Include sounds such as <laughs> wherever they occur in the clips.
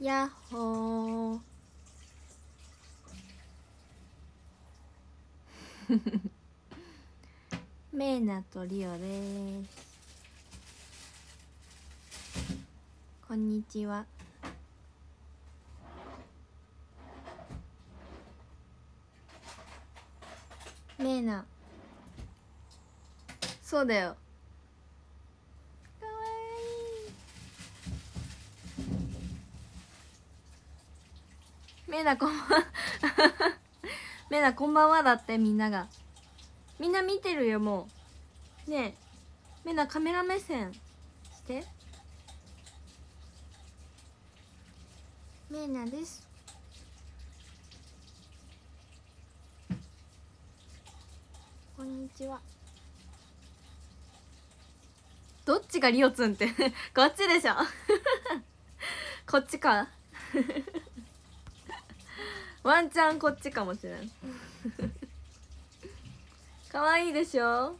やっほー <laughs> メーナとリオですこんにちはメーナそうだよめなこんばんはめなこんばんはだってみんながみんな見てるよもうねえめナなカメラ目線してめナなですこんにちはどっちがリオツンって <laughs> こっちでしょ <laughs> こっちか <laughs> ワンチャンこっちかもしれんかわいいでしょ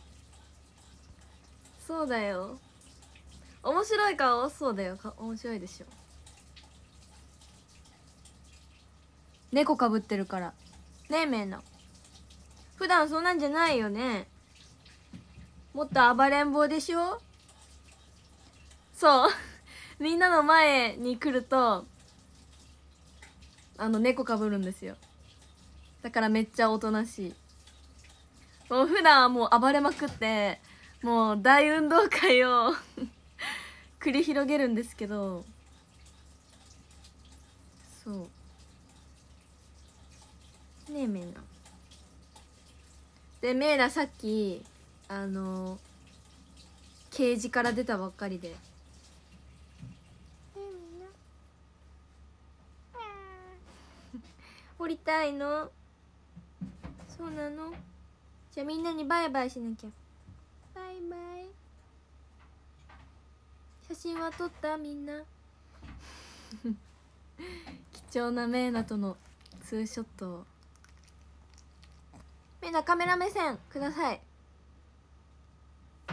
そうだよ面白い顔そうだよ面白いでしょ猫かぶってるからねえめえな普段そんなんじゃないよねもっと暴れん坊でしょそう <laughs> みんなの前に来るとあの猫かぶるんですよだからめっちゃおとなしいもう普段はもう暴れまくってもう大運動会を <laughs> 繰り広げるんですけどそうねえメイナでメイナさっきあのケージから出たばっかりで掘りたいのそうなのじゃあみんなにバイバイしなきゃバイバイ写真は撮ったみんな <laughs> 貴重なメイナとのツーショットをメーナカメラ目線ください <laughs>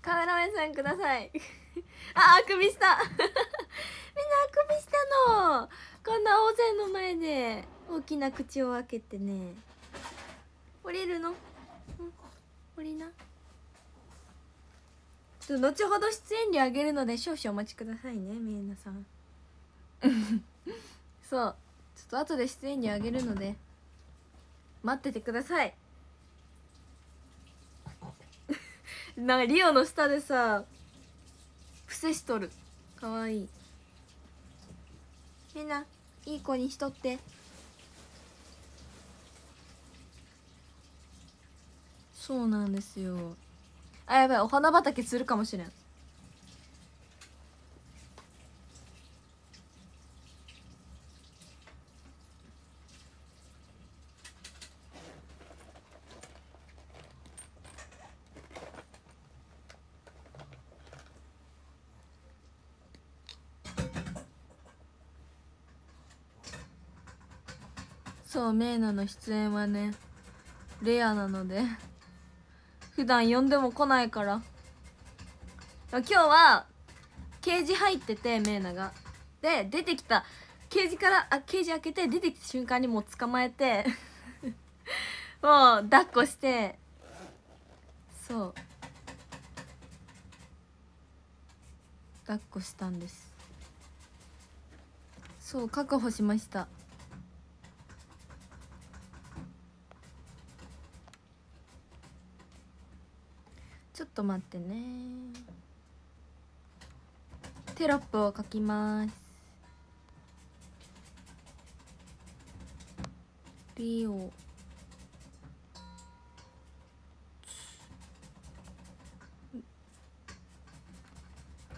カメラ目線ください <laughs> ああくびしたみんなあくびしたのこんな大勢の前で大きな口を開けてね降りるの、うん、降りなちょ後ほど出演料あげるので少々お待ちくださいねみえなさん <laughs> そうちょっと後で出演料あげるので待っててください <laughs> なんかリオの下でさ伏せしとるかわいい変ないい子にしとってそうなんですよあやばいお花畑するかもしれんメイナの出演はねレアなので <laughs> 普段呼んでも来ないから今日はケージ入っててイナがで出てきたケージからあケージ開けて出てきた瞬間にもう捕まえて <laughs> もう抱っこしてそう抱っこしたんですそう確保しましたちょっと待ってねテロップを書きますリオ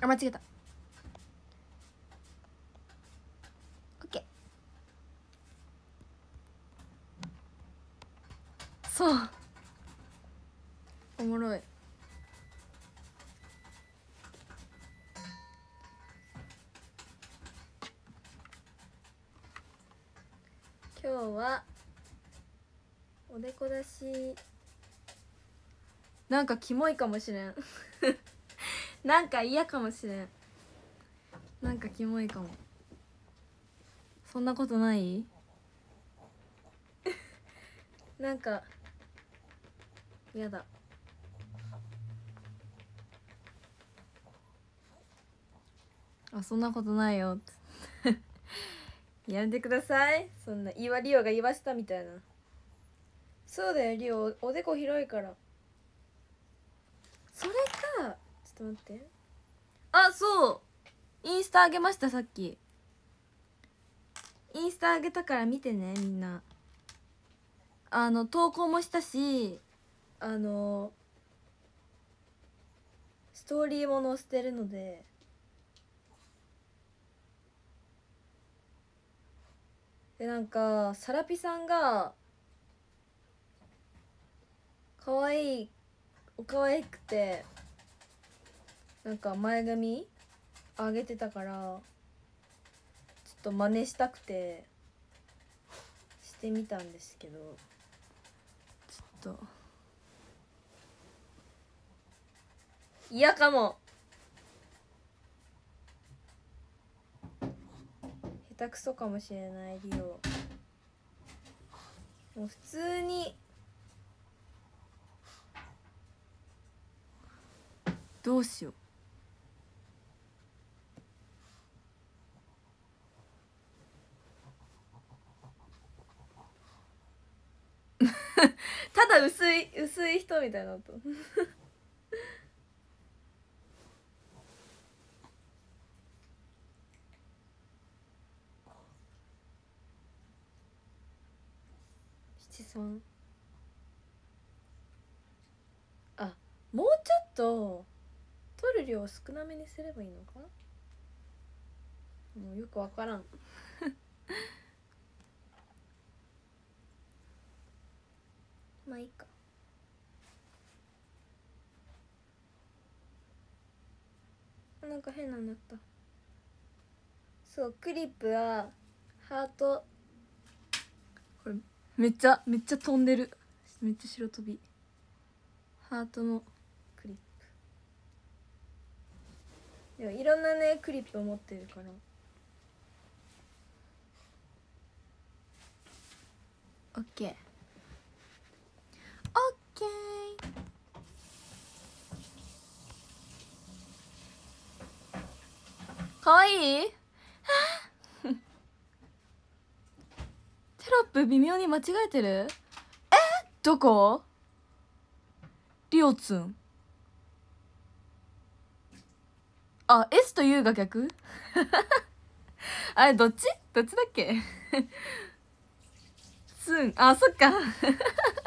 あ間違えたなんかキモいかもしれん <laughs> なんか嫌かもしれんなんかキモいかもそんなことない <laughs> なんか嫌だあそんなことないよ <laughs> やめてくださいそんな岩わリオが言わしたみたいなそうだよリオおでこ広いから。それかちょっと待ってあそうインスタあげましたさっきインスタあげたから見てねみんなあの投稿もしたしあのストーリーも載せてるのででなんかサラピさんが可愛いお可愛くてなんか前髪上げてたからちょっと真似したくてしてみたんですけどちょっと嫌かも下手くそかもしれないリオもう普通にどうしよう <laughs> ただ薄い薄い人みたいな音七三 <laughs> あもうちょっと量を少なめにすればいいのかなもうよくわからん <laughs> まあいいかなんか変なのあったそうクリップはハートこれめっちゃめっちゃ飛んでるめっちゃ白飛びハートのいやいろんなねクリップを持ってるからオッケーオッケーかわいい <laughs> テロップ微妙に間違えてるえどこリオツンあ S と U が逆 <laughs> あれどっちどっちだっけすん。あそっか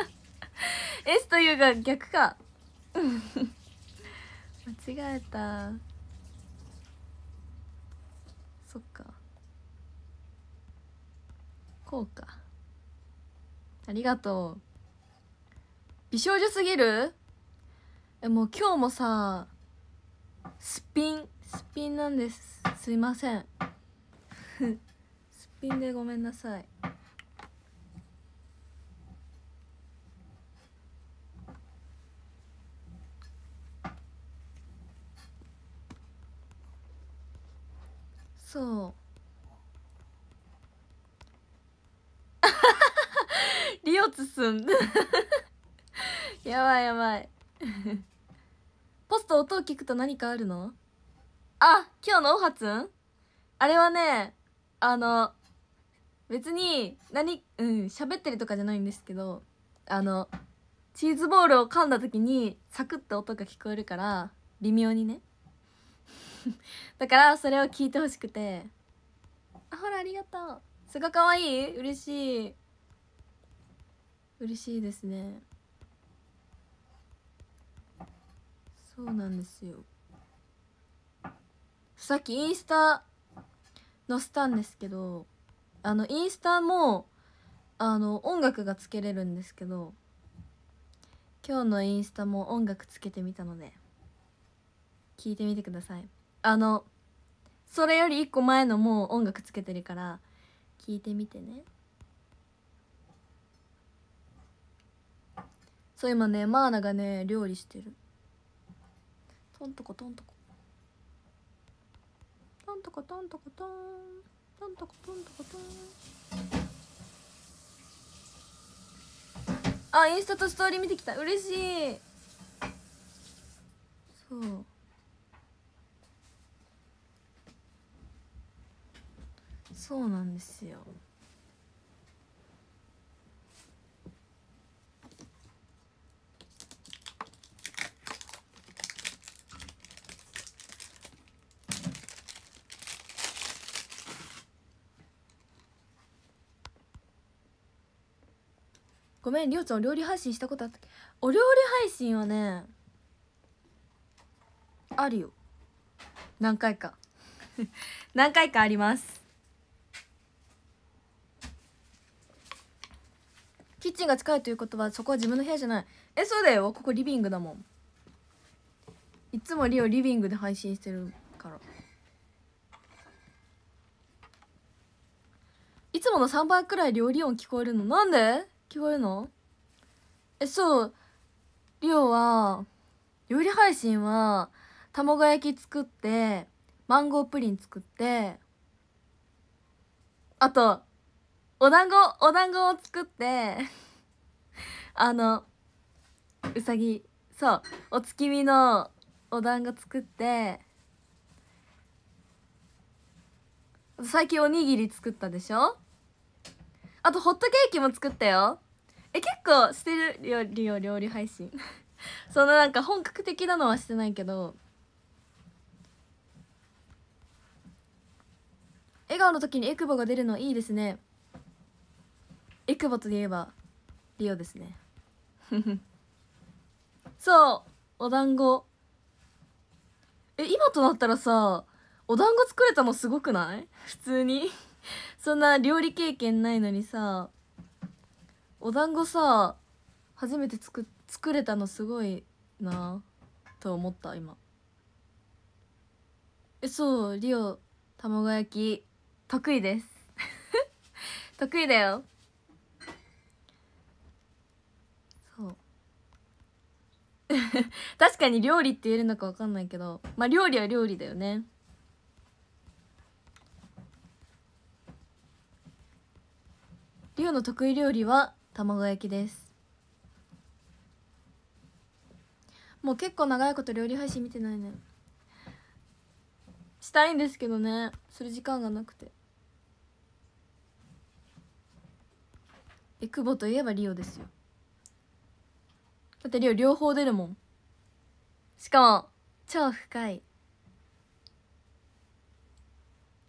<laughs> S と U が逆か <laughs> 間違えたそっかこうかありがとう美少女すぎるえもう今日もさすっぴんすっぴんなんですすいませんすっぴんでごめんなさいそう <laughs> リオツすん <laughs> やばいやばい <laughs> ポスト音を聞くと何かあるのあ、今日のおはつあれはね、あの、別に、何、うん、喋ってるとかじゃないんですけど、あの、チーズボールを噛んだ時に、サクッと音が聞こえるから、微妙にね。<laughs> だから、それを聞いてほしくて。あ、ほら、ありがとう。すごい可愛い嬉しい。嬉しいですね。そうなんですよ。さっきインスタ載せたんですけどあのインスタもあの音楽がつけれるんですけど今日のインスタも音楽つけてみたので聞いてみてくださいあのそれより1個前のもう音楽つけてるから聞いてみてねそう今ねマーナがね料理してるトントコトントコとかトンとかトントンとかトンとかトンあインスタとストーリー見てきた嬉しいそうそうなんですよごめんりょうちゃんお料理配信したことあったっけお料理配信はねあるよ何回か <laughs> 何回かありますキッチンが近いということはそこは自分の部屋じゃないえそうだよここリビングだもんいつもリオリビングで配信してるからいつもの3倍くらい料理音聞こえるのなんで聞こえるのえ、そう。りょうは、料理配信は、卵焼き作って、マンゴープリン作って、あと、お団子、お団子を作って <laughs> あの、うさぎ、そう、お月見のお団子作って、最近おにぎり作ったでしょあとホットケーキも作ったよえ結構してる料理を料理配信 <laughs> そのなんか本格的なのはしてないけど笑顔の時にエクボが出るのいいですねエクボといえばリオですね <laughs> そうお団子え今となったらさお団子作れたのすごくない普通にそんな料理経験ないのにさお団子さ初めて作作れたのすごいなと思った今えそうリオ卵焼き得意です <laughs> 得意だよそう <laughs> 確かに料理って言えるのか分かんないけどまあ料理は料理だよねリオの得意料理は卵焼きですもう結構長いこと料理配信見てないねしたいんですけどねする時間がなくてえ久保といえばリオですよだってリオ両方出るもんしかも超深い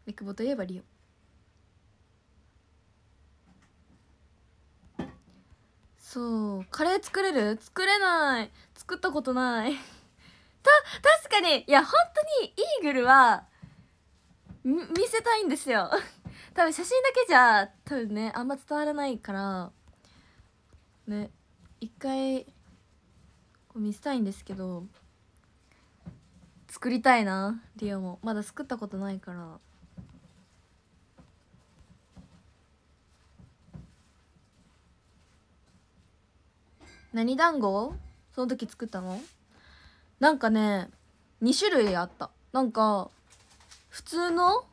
え久保といえばリオそうカレー作れる作れない作ったことない <laughs> た確かにいや本当にイーグルは見せたいんですよ <laughs> 多分写真だけじゃ多分ねあんま伝わらないからね一回こう見せたいんですけど作りたいなリオもまだ作ったことないから何団子その時作ったのなんかね2種類あったなんか普通の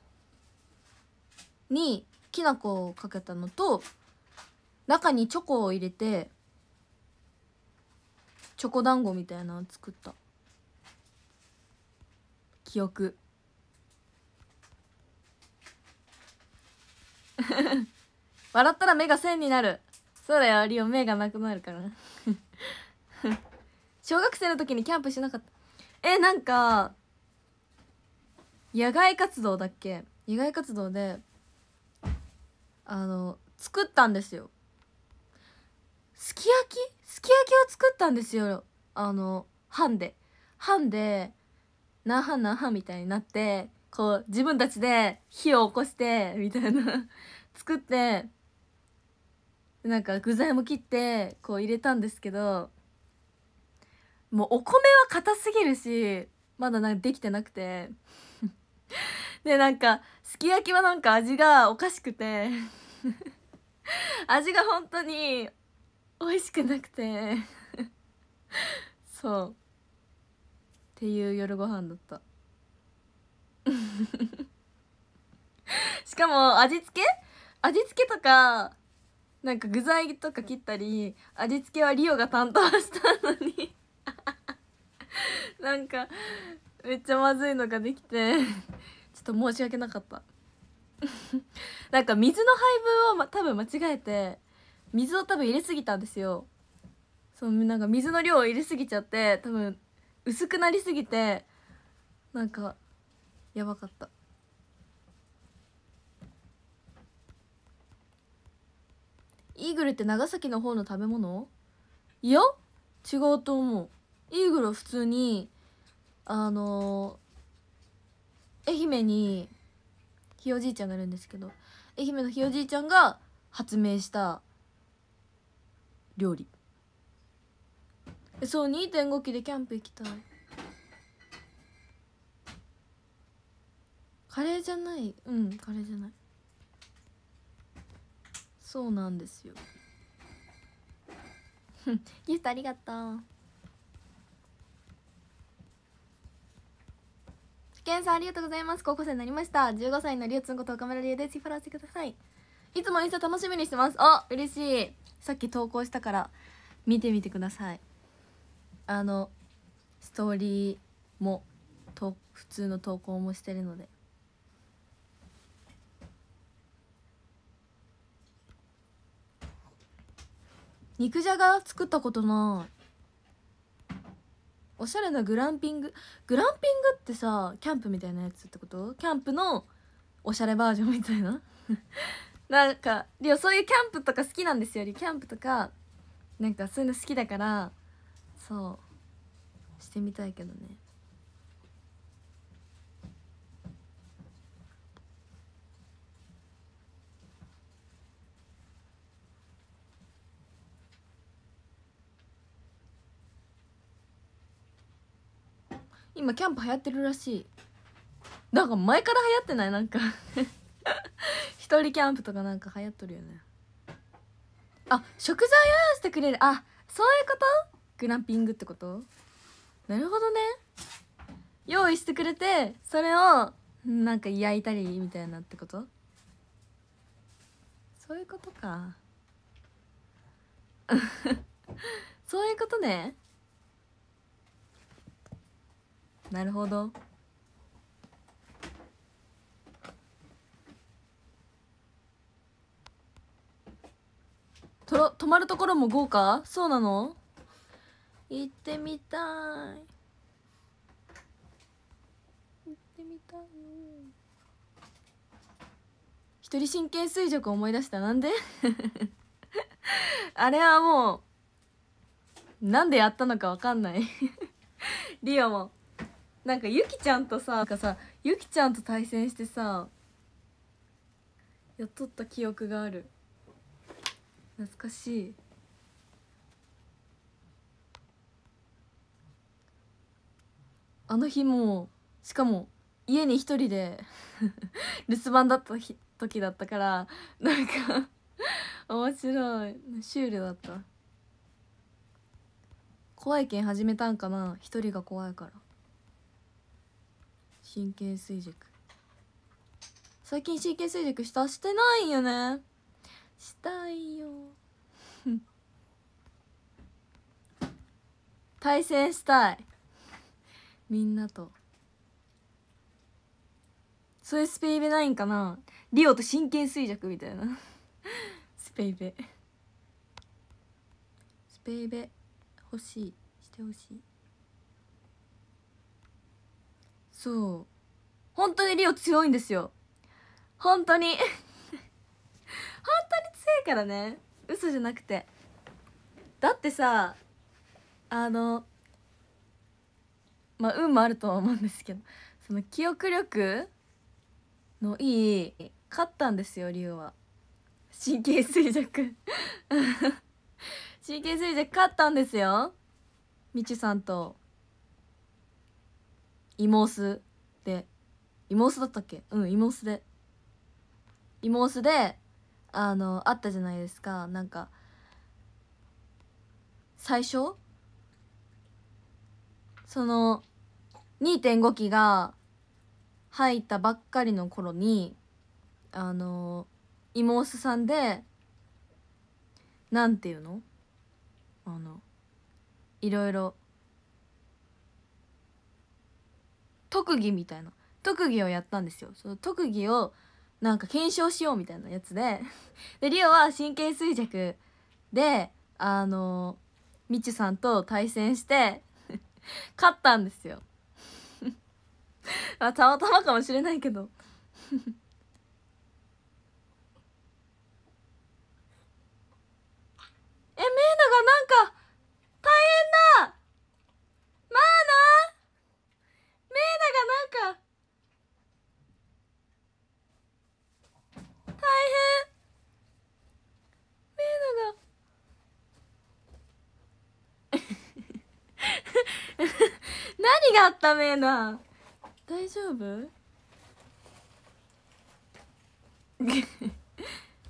にきな粉をかけたのと中にチョコを入れてチョコ団子みたいなのを作った記憶笑ったら目が線になるそうだよリオ目がなくなるから <laughs> 小学生の時にキャンプしなかったえなんか野外活動だっけ野外活動であの作ったんですよすき焼きすき焼きを作ったんですよあの班で班で何班何班みたいになってこう自分たちで火を起こしてみたいな作ってなんか具材も切ってこう入れたんですけどもうお米は硬すぎるしまだなできてなくて <laughs> でなんかすき焼きはなんか味がおかしくて <laughs> 味が本当に美味しくなくて <laughs> そうっていう夜ご飯だったしかも味付け味付けとかなんか具材とか切ったり味付けはリオが担当したのに <laughs> なんかめっちゃまずいのができてちょっと申し訳なかった <laughs> なんか水の配分を、ま、多分間違えて水を多分入れすぎたんですよそのなんか水の量を入れすぎちゃって多分薄くなりすぎてなんかやばかったイーグルって長崎の方の食べ物いや違うと思うイーグルは普通にあのー、愛媛にひいおじいちゃんがいるんですけど愛媛のひいおじいちゃんが発明した料理そう2.5機でキャンプ行きたいカレーじゃないうんカレーじゃないそうなんですよ <laughs> ギフトありがとうけんさんありがとうございます高校生になりました15歳のりゅうつんこと岡村りゅですフォローしてくださいいつもインスタ楽しみにしてますあ嬉しいさっき投稿したから見てみてくださいあのストーリーもと普通の投稿もしてるので肉じゃが作ったことないおしゃれなグランピンググランピングってさキャンプみたいなやつってことキャンプのおしゃれバージョンみたいな <laughs> なんかりょそういうキャンプとか好きなんですよりキャンプとかなんかそういうの好きだからそうしてみたいけどね今キャンプ流行ってるらしいなんか前から流行ってないなんか <laughs> 一人キャンプとかなんか流行っとるよねあ食材を用意してくれるあそういうことグランピングってことなるほどね用意してくれてそれをなんか焼いたりみたいなってことそういうことか <laughs> そういうことねなるほどとろ泊まるところも豪華そうなの行ってみたい行ってみたい一人神経衰弱思い出したなんで <laughs> あれはもうなんでやったのかわかんない <laughs> リオもなんかゆきちゃんとさなんかさゆきちゃんと対戦してさやっとった記憶がある懐かしいあの日もしかも家に一人で <laughs> 留守番だった時だったからなんか面白いシュールだった怖いけん始めたんかな一人が怖いから神経衰弱最近神経衰弱したしてないよねしたいよ <laughs> 対戦したいみんなとそういうスペイベないんかなリオと神経衰弱みたいな <laughs> スペイベスペイベ欲しいしてほしいそう本当にリオ強いんですよ本当に <laughs> 本当に強いからね嘘じゃなくてだってさあのまあ運もあるとは思うんですけどその記憶力のいい勝ったんですよリオは神経衰弱 <laughs> 神経衰弱勝ったんですよみちさんとイモースでイモースだったっけうんイモースでイモースであのあったじゃないですかなんか最初その2.5期が入ったばっかりの頃にあのイモースさんでなんていうのあのいろいろ特技みたいな特技をやったんですよその特技をなんか検証しようみたいなやつで <laughs> でリオは神経衰弱であのみちゅさんと対戦して <laughs> 勝ったんですよ <laughs> まあたまたまかもしれないけどえメーナがなんかがあっためえな大丈夫 <laughs>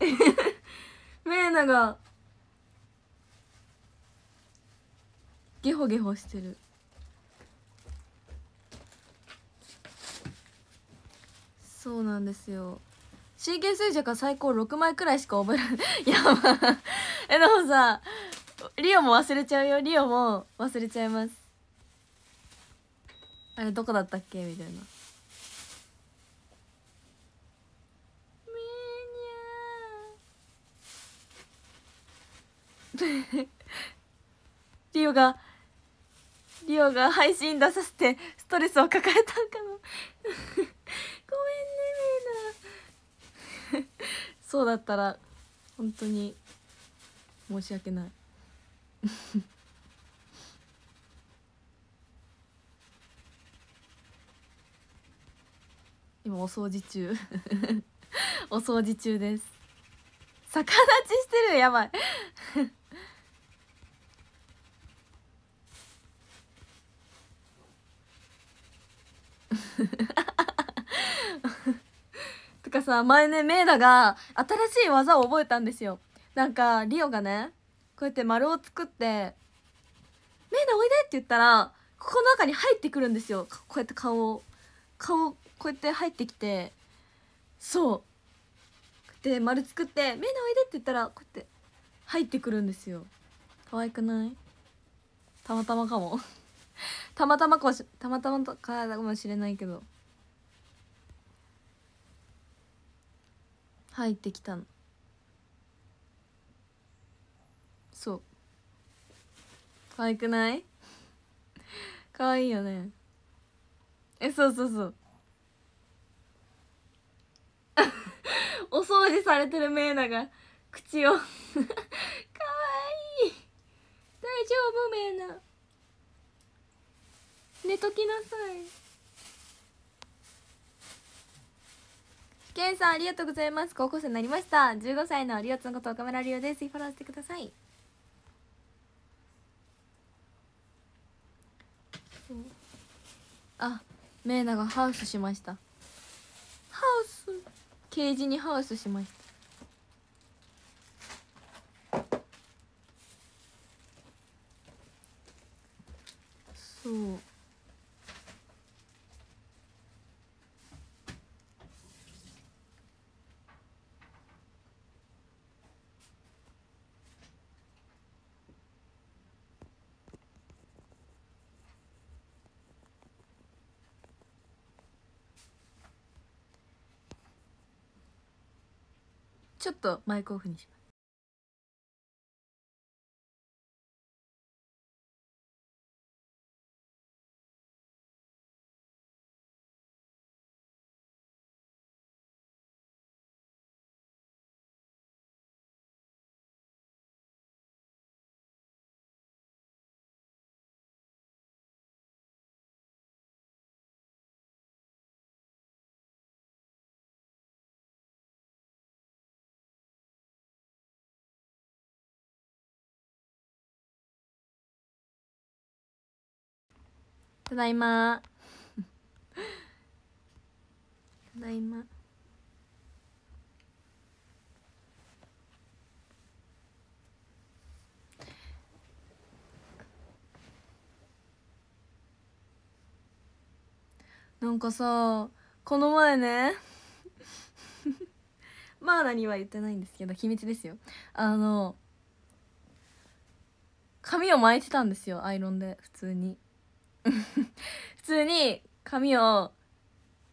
メーナがゲホゲホしてるそうなんですよ神経衰弱は最高6枚くらいしか覚えられない <laughs> やばえでもさリオも忘れちゃうよリオも忘れちゃいますあれどこだったっけみたいなみにゃリオがリオが配信出させてストレスを抱えたんかなごめんねみんなそうだったら本当に申し訳ない今お掃除中 <laughs> お掃除中です逆立ちしてるやばい <laughs> とかさ前ねメイダが新しい技を覚えたんですよなんかリオがねこうやって丸を作って「メイダおいで!」って言ったらここの中に入ってくるんですよこうやって顔を顔こうやって入ってきてそうで丸作って「目のおいで」って言ったらこうやって入ってくるんですよ可愛くないたまたまかも <laughs> たまたまかもしたまたまかもしれないけど入ってきたのそう可愛くない <laughs> 可愛いよねえそうそうそうお掃除されてるメーナが口を <laughs> かわいい大丈夫メーナ寝ときなさいケンさんありがとうございます高校生になりました15歳のリオツのこと岡村リオですぜひフォローしてくださいあメーナがハウスしましたハウスケージにハウスしましたそうょっとマイクオフにしますただいまただいまなんかさこの前ね <laughs> まあ何は言ってないんですけど秘密ですよあの髪を巻いてたんですよアイロンで普通に普通に髪を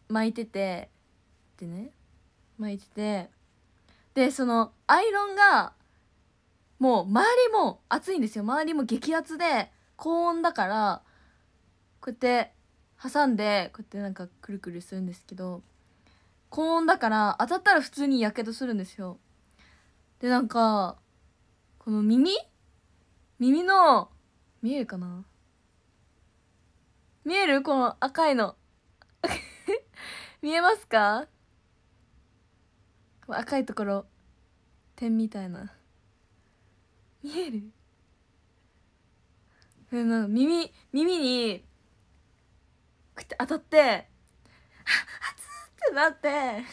巻いててでね巻いててでそのアイロンがもう周りも暑いんですよ周りも激熱で高温だからこうやって挟んでこうやってなんかくるくるするんですけど高温だから当たったら普通にやけどするんですよでなんかこの耳耳の見えるかな見えるこの赤いの <laughs> 見えますか赤いところ点みたいな見えるえなんか耳耳にくって当たってあっ熱ってなって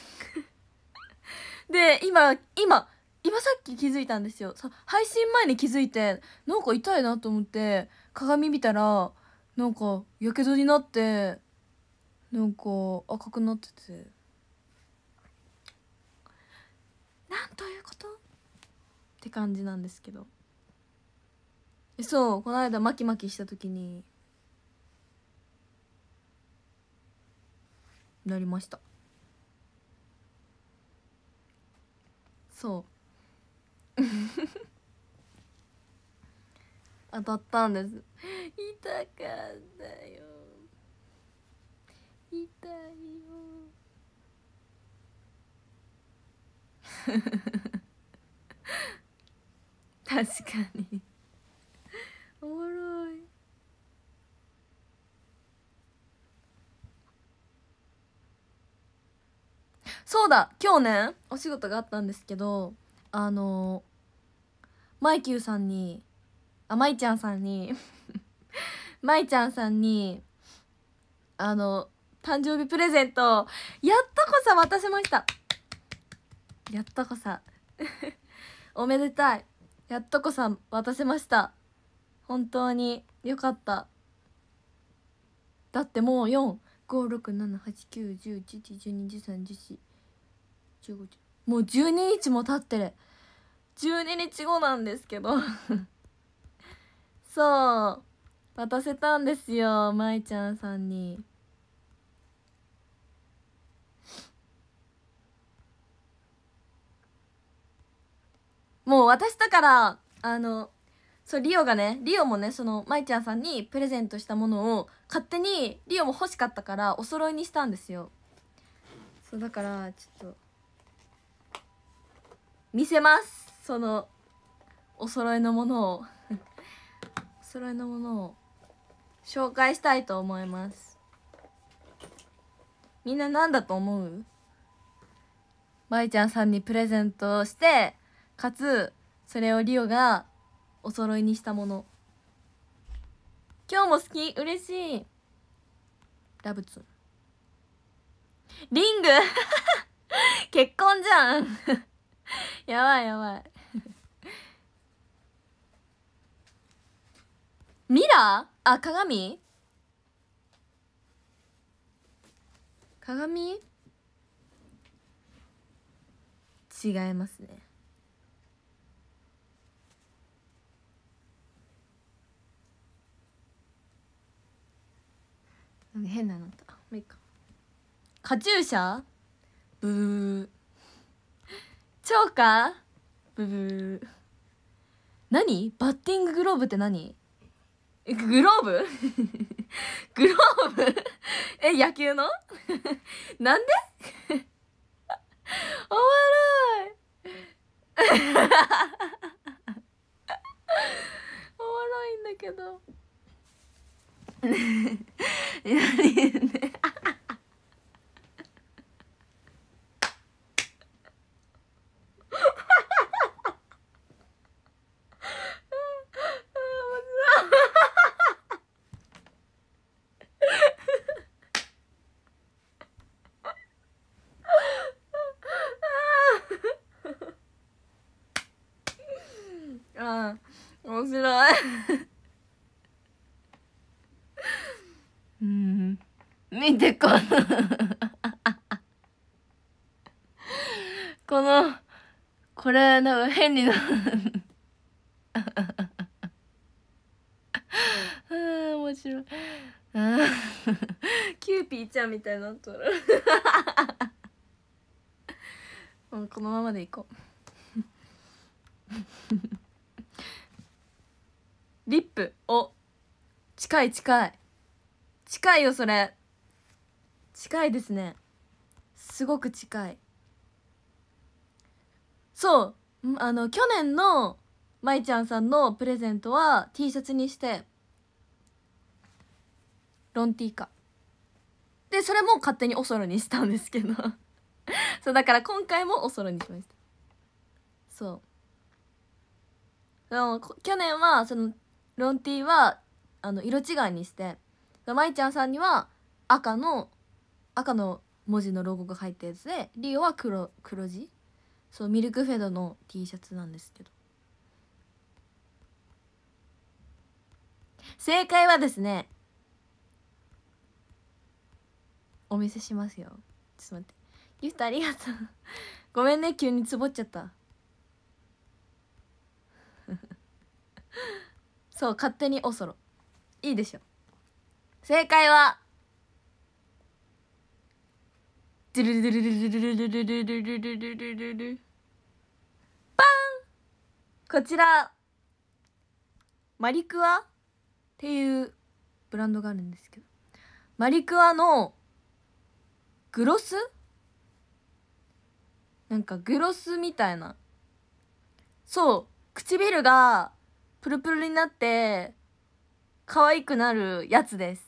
<laughs> で今今今さっき気づいたんですよ配信前に気づいてなんか痛いなと思って鏡見たらなんかやけどになってなんか赤くなっててなんということって感じなんですけどそうこの間巻き巻きした時になりましたそう当たったんです痛かったよ痛いよ <laughs> 確かにおもろいそうだ今日ねお仕事があったんですけどあのマイキューさんにあまいちゃんさんにまい <laughs> ちゃんさんにあの誕生日プレゼントやっとこさ渡しましたやっとこさ <laughs> おめでたいやっとこさ渡せました本当によかっただってもう4 5 6 7 8 9 1 1 1 1 2 1 3 1 4 1 5もう12日も経ってる12日後なんですけど <laughs> そう渡せたんですよまいちゃんさんに。もう私だからあのそうリオがねリオもねその舞ちゃんさんにプレゼントしたものを勝手にリオも欲しかったからお揃いにしたんですよそうだからちょっと見せますそのお揃いのものを揃いのものを紹介したいと思いますみんな何だと思うまいちゃんさんにプレゼントをしてかつそれをリオがお揃いにしたもの今日も好き嬉しいラブツリング <laughs> 結婚じゃん <laughs> やばいやばいミラーあ、鏡鏡違いますね変なのあったいいかカチューシャブーチョーカーブー何バッティンググローブって何グローブ <laughs> グローブえ野球の <laughs> なんで <laughs> おもろいおもろいんだけど。何ね見てこのこのこれ多分ヘンリーのあ面白いキューピーちゃんみたいになっとるもうこのままでいこうリップお近い近い近いよそれ近いですねすごく近いそうあの去年の舞ちゃんさんのプレゼントは T シャツにしてロン T かでそれも勝手におそろにしたんですけど <laughs> そうだから今回もおそろにしましたそうでも去年はそのロン T はあの色違いにして舞ちゃんさんには赤の赤の文字のロゴが入ったやつでリオは黒黒字そうミルクフェドの T シャツなんですけど正解はですねお見せしますよちょっと待ってギフトありがとうごめんね急につぼっちゃった <laughs> そう勝手におそろいいでしょ正解はドゥルルルルルルルルルルルルルルルバンこちらマリクワっていうブランドがあるんですけどマリクワのグロスなんかグロスみたいなそう唇がプルプルになって可愛くなるやつです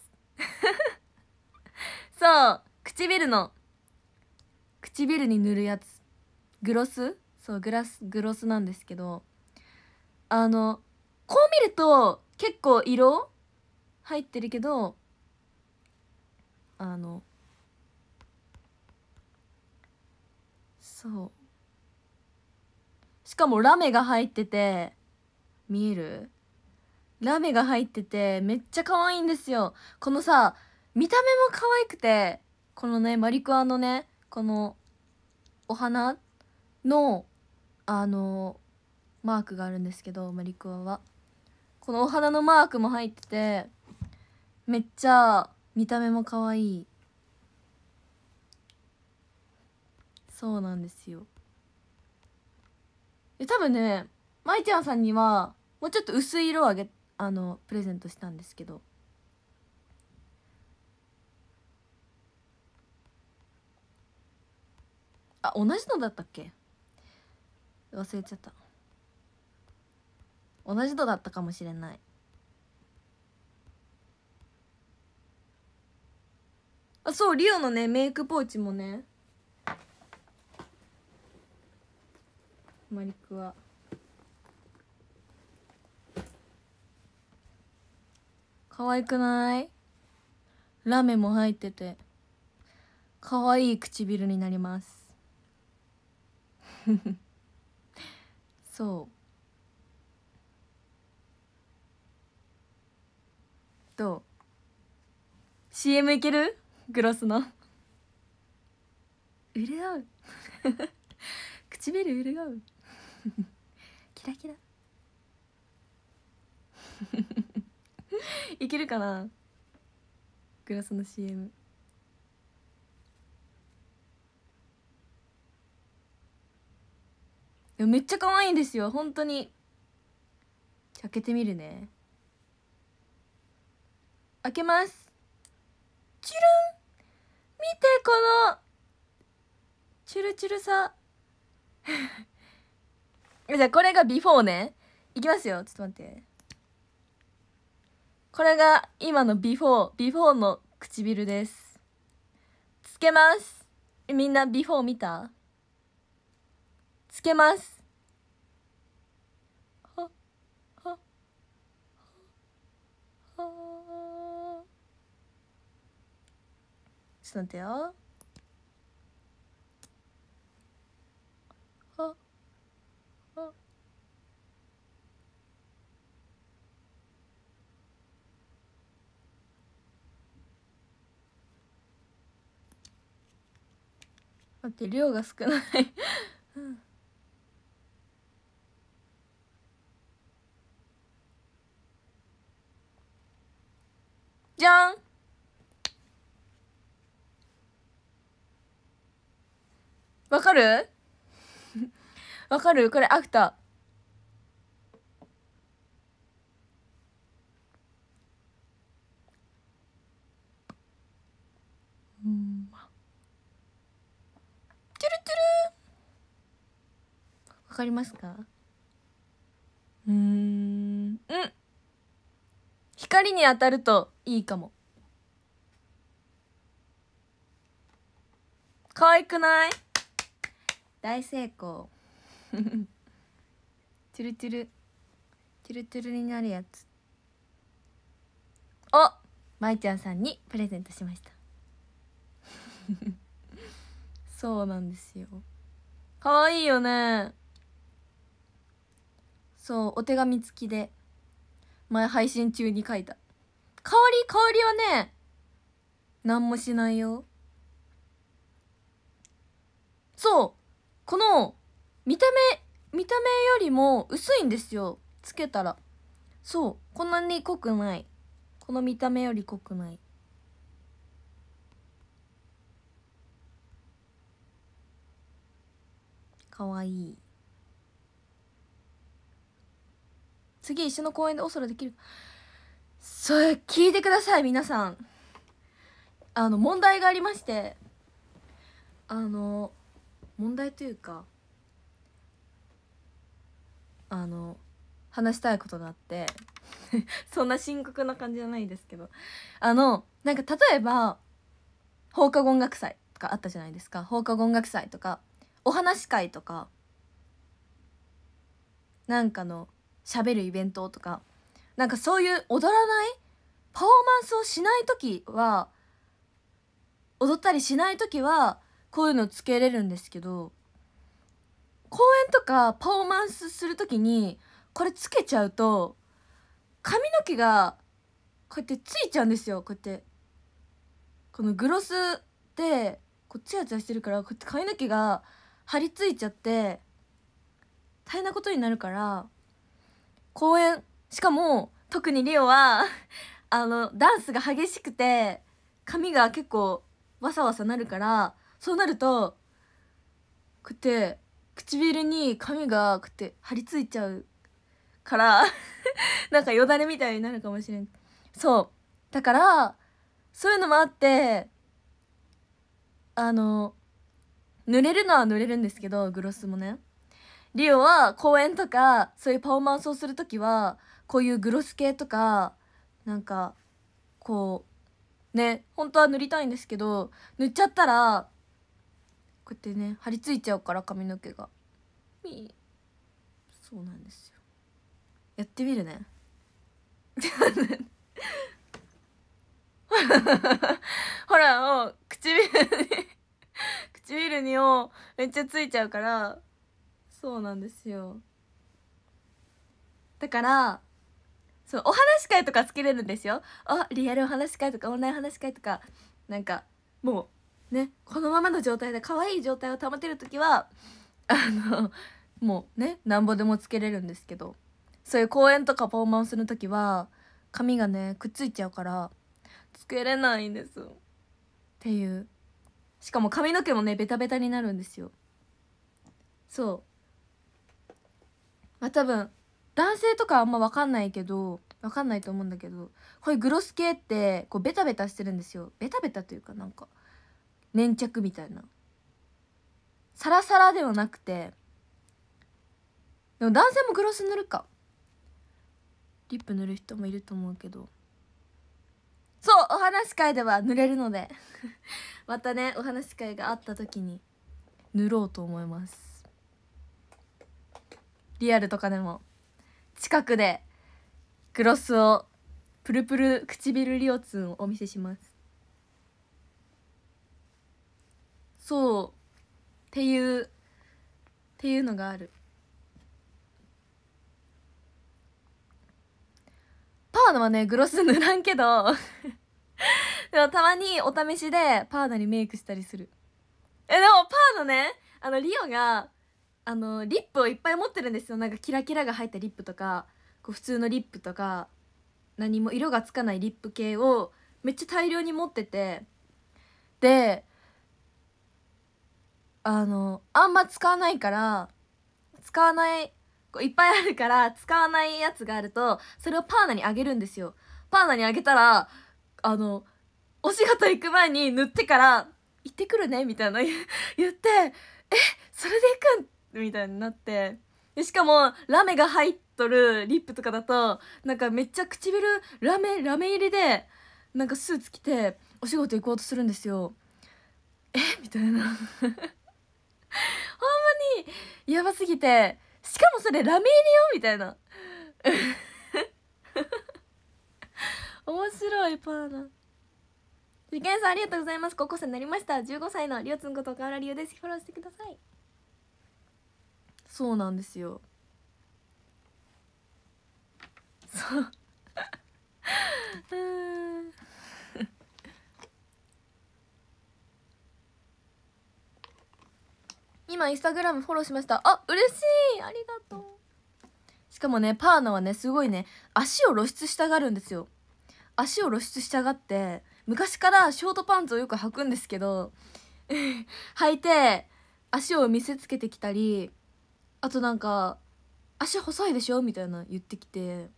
そう唇の唇に塗るやつグロスそうグラスグロスなんですけどあのこう見ると結構色入ってるけどあのそうしかもラメが入ってて見えるラメが入っててめっちゃ可愛いんですよこのさ見た目も可愛くてこのねマリクワのねこのお花のあのマークがあるんですけどマリクワはこのお花のマークも入っててめっちゃ見た目も可愛いそうなんですよ多分ねまいちゃんさんにはもうちょっと薄い色をあげあのプレゼントしたんですけどあ同じのだったっけ忘れちゃった同じのだったかもしれないあそうリオのねメイクポーチもねマリクは。可愛くないラメも入ってて可愛い唇になります <laughs> そうどう CM いけるグロスの潤う唇潤 <laughs> うキラキラ <laughs> いけるかなグラスの CM めっちゃ可愛いんですよ本当に開けてみるね開けますチュルン見てこのチュルチュルさ <laughs> じゃあこれがビフォーねいきますよちょっと待ってこれが今のビフォービフォーの唇ですつけますみんなビフォー見たつけますちょっと待ってよ待って量が少ないうん <laughs> じゃんわかる <laughs> わかるこれアフター。うんま、チルチュルわかりますかうんうん光に当たるといいかも可愛くない大成功 <laughs> チュルチュルチュルチュルになるやつをまいちゃんさんにプレゼントしました <laughs> そうなんですよ可愛いよねそうお手紙付きで前配信中に書いた香り香りはね何もしないよそうこの見た目見た目よりも薄いんですよつけたらそうこんなに濃くないこの見た目より濃くないかわいい次一緒の公園でオソロできるそれ聞いてください皆さんあの問題がありましてあの問題というかあの話したいことがあって <laughs> そんな深刻な感じじゃないですけどあのなんか例えば放課後音楽祭とかあったじゃないですか放課後音楽祭とかお話会とかなんかの喋るイベントとかなんかそういう踊らないパフォーマンスをしない時は踊ったりしない時はこういうのつけれるんですけど公演とかパフォーマンスする時にこれつけちゃうと髪の毛がこうやってついちゃうんですよこうやってこのグロスってこうツヤツヤしてるからこうやって髪の毛が張り付いちゃって大変なことになるから公演しかも特にリオは <laughs> あのダンスが激しくて髪が結構わさわさなるからそうなるとこうやって唇に髪がこうやって張り付いちゃうから <laughs> なんかよだれみたいになるかもしれんそうだからそういうのもあってあの濡れるのは濡れるんですけどグロスもねリオは公演とかそういうパフォーマンスをする時はこういうグロス系とかなんかこうね本当は塗りたいんですけど塗っちゃったらこうやってね張り付いちゃうから髪の毛がそうなんですよやってみるね <laughs> ほらもう唇に <laughs> 唇にをめっちゃついちゃうからそうなんですよだからそうお話し会とかつけれるんですよあリアルお話し会とかオンライン話し会とかなんかもうねこのままの状態で可愛い状態を保てる時はあのもうねなんぼでもつけれるんですけどそういう公演とかパフォーマンスの時は髪がねくっついちゃうからつけれないんですっていうしかも髪の毛もねベタベタになるんですよそうまあ多分男性とかあんま分かんないけど分かんないと思うんだけどこういうグロス系ってこうベタベタしてるんですよベタベタというかなんか粘着みたいなサラサラではなくてでも男性もグロス塗るかリップ塗る人もいると思うけどそうお話し会では塗れるので <laughs> またねお話し会があった時に塗ろうと思いますリアルとかでも近くでグロスをプルプル唇リオツンをお見せしますそうっていうっていうのがあるパーナはねグロス塗らんけど <laughs> でもたまにお試しでパーナにメイクしたりするえでもパーナねあのリオがあのリップをいっぱい持ってるんですよなんかキラキラが入ったリップとかこう普通のリップとか何も色がつかないリップ系をめっちゃ大量に持っててであのあんま使わないから使わないこういっぱいあるから使わないやつがあるとそれをパーナにあげるんですよパーナにあげたらあのお仕事行く前に塗ってから「行ってくるね」みたいな言って「えそれで行くんみたいになってでしかもラメが入っとるリップとかだとなんかめっちゃ唇ラメラメ入りでなんかスーツ着てお仕事行こうとするんですよえみたいな <laughs> ほんまにやばすぎてしかもそれラメ入りよみたいな <laughs> 面白いパーナ受験さんありがとうございます高校生になりました15歳のりょうつんこと河原りおですフォローしてくださいそうなんですよそう <laughs> 今インスタグラムフォローしましたあ嬉しいありがとうしかもねパーナはねすごいね足を露出したがるんですよ足を露出したがって昔からショートパンツをよく履くんですけど <laughs> 履いて足を見せつけてきたりあとなんか「足細いでしょ」みたいな言ってきて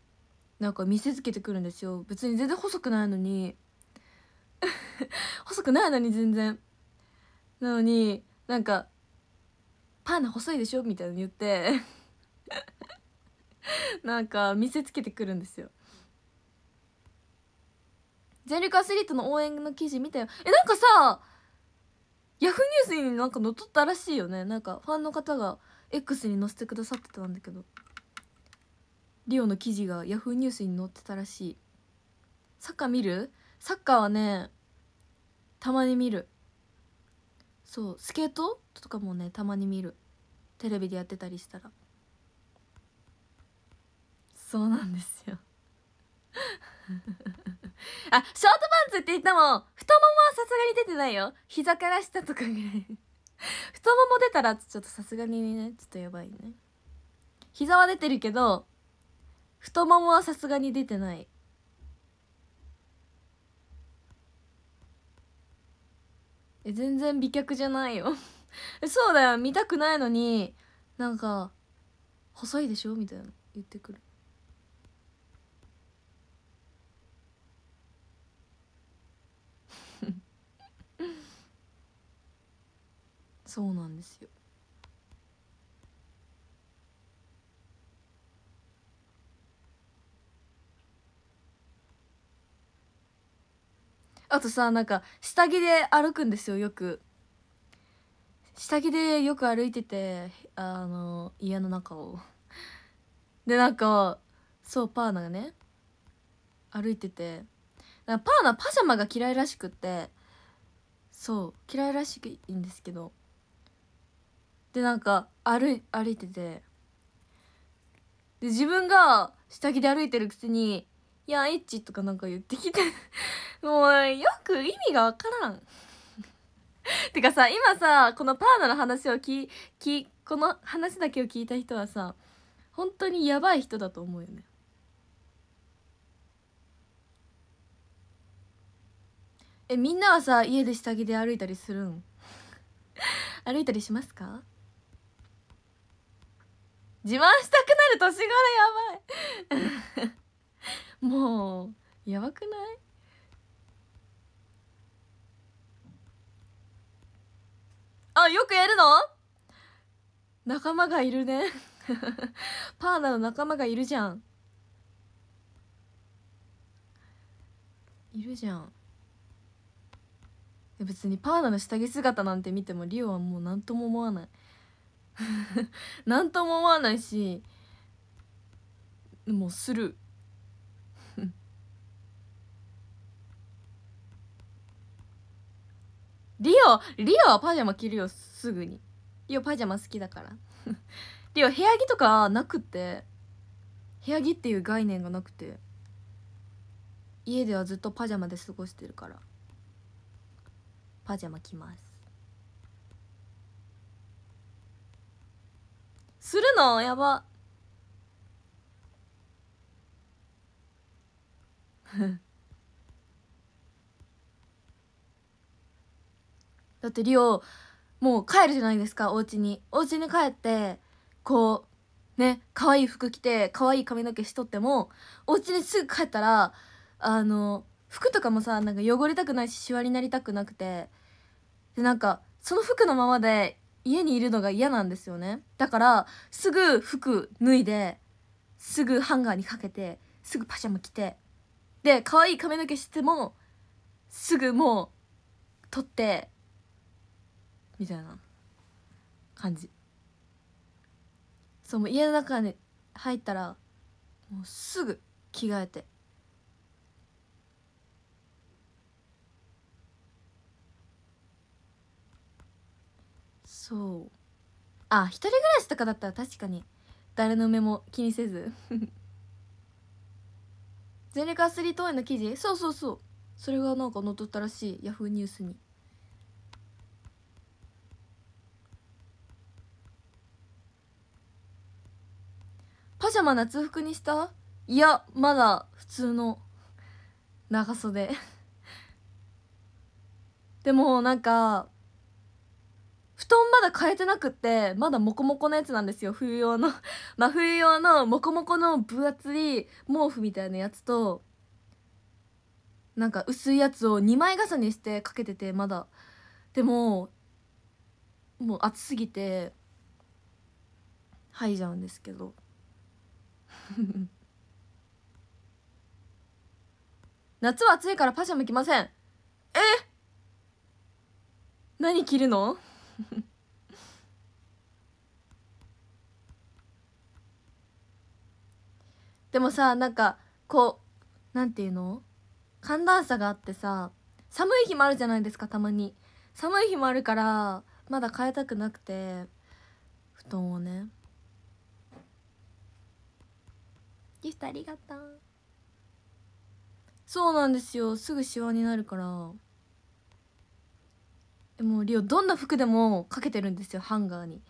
なんか見せつけてくるんですよ別に全然細くないのに <laughs> 細くないのに全然なのになんか「パンナ細いでしょ」みたいなの言って <laughs> なんか見せつけてくるんですよ全力アスリートの応援の記事見たよえなんかさヤフーニュースになんか載っとったらしいよねなんかファンの方が X に載せてくださってたんだけどリオの記事がヤフーニュースに載ってたらしいサッカー見るサッカーはねたまに見るそうスケートとかもねたまに見るテレビでやってたりしたらそうなんですよ <laughs> あショートパンツって言ったもん太ももはさすがに出てないよ膝から下とかぐらい <laughs> 太もも出たらちょっとさすがにねちょっとやばいね膝は出てるけど太ももはさすがに出てないえ全然美脚じゃないよ <laughs> そうだよ見たくないのになんか細いでしょみたいな言ってくるそうなんですよあとさなんか下着で歩くんですよよく下着でよく歩いててあの家の中をでなんかそうパーナがね歩いててパーナパジャマが嫌いらしくってそう嫌いらしいんですけどでなんか歩い歩いててで自分が下着で歩いてるくせに「いやエッチ」とかなんか言ってきて <laughs> もうよく意味がわからん <laughs> てかさ今さこのパーナの話を聞きこの話だけを聞いた人はさ本当にやばい人だと思うよねえみんなはさ家で下着で歩いたりするん <laughs> 歩いたりしますか自慢したくなる年頃やばいもうやばくないあよくやるの仲間がいるね <laughs> パーナの仲間がいるじゃんいるじゃん別にパーナの下着姿なんて見てもリオはもう何とも思わない何 <laughs> とも思わないしもうする <laughs> リオリオはパジャマ着るよすぐにリオパジャマ好きだから <laughs> リオ部屋着とかなくって部屋着っていう概念がなくて家ではずっとパジャマで過ごしてるからパジャマ着ますするのやば <laughs> だってリオもう帰るじゃないですかお家にお家に帰ってこうね可愛い服着て可愛い髪の毛しとってもお家にすぐ帰ったらあの服とかもさなんか汚れたくないしシワになりたくなくてでなんかその服のままで家にいるのが嫌なんですよねだからすぐ服脱いですぐハンガーにかけてすぐパジャマ着てで可愛い髪の毛してもすぐもう取ってみたいな感じそうもう家の中に入ったらもうすぐ着替えてそうあ一人暮らしとかだったら確かに誰の目も気にせず <laughs> 全力アスリート応援の記事そうそうそうそれがなんか載っとったらしいヤフーニュースにパジャマ夏服にしたいやまだ普通の長袖 <laughs> でもなんか団まだ変えてなくってまだモコモコのやつなんですよ冬用の <laughs> 真冬用のモコモコの分厚い毛布みたいなやつとなんか薄いやつを2枚重ねしてかけててまだでももう暑すぎて吐いちゃうんですけど <laughs> 夏は暑いからパシャも着ませんえ何着るの <laughs> でもさなんかこうなんていうの寒暖差があってさ寒い日もあるじゃないですかたまに寒い日もあるからまだ変えたくなくて布団をねギフトありがとうそうなんですよすぐシワになるからもうリオどんな服でもかけてるんですよハンガーに